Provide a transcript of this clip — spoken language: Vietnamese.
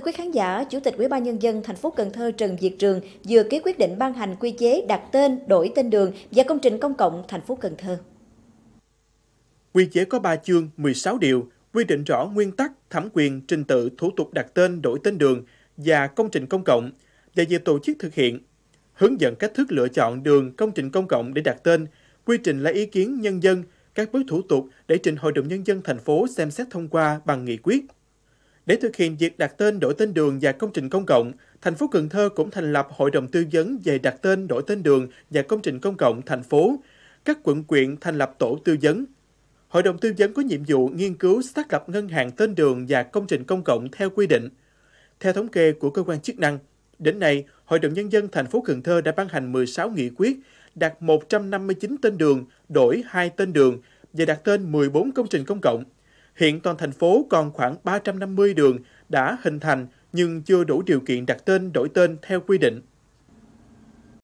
Thưa quý khán giả, Chủ tịch Ủy ban nhân dân thành phố Cần Thơ Trần Việt Trường vừa ký quyết định ban hành quy chế đặt tên, đổi tên đường và công trình công cộng thành phố Cần Thơ. Quy chế có 3 chương, 16 điều, quy định rõ nguyên tắc, thẩm quyền, trình tự, thủ tục đặt tên, đổi tên đường và công trình công cộng và việc tổ chức thực hiện, hướng dẫn cách thức lựa chọn đường, công trình công cộng để đặt tên, quy trình lấy ý kiến nhân dân, các bước thủ tục để trình Hội đồng Nhân dân thành phố xem xét thông qua bằng nghị quyết. Để thực hiện việc đặt tên đổi tên đường và công trình công cộng, thành phố Cần Thơ cũng thành lập Hội đồng tư vấn về đặt tên đổi tên đường và công trình công cộng thành phố. Các quận quyện thành lập tổ tư vấn. Hội đồng tư vấn có nhiệm vụ nghiên cứu xác lập ngân hàng tên đường và công trình công cộng theo quy định. Theo thống kê của cơ quan chức năng, đến nay, Hội đồng Nhân dân thành phố Cần Thơ đã ban hành 16 nghị quyết, đặt 159 tên đường, đổi 2 tên đường và đặt tên 14 công trình công cộng. Hiện toàn thành phố còn khoảng 350 đường đã hình thành nhưng chưa đủ điều kiện đặt tên đổi tên theo quy định.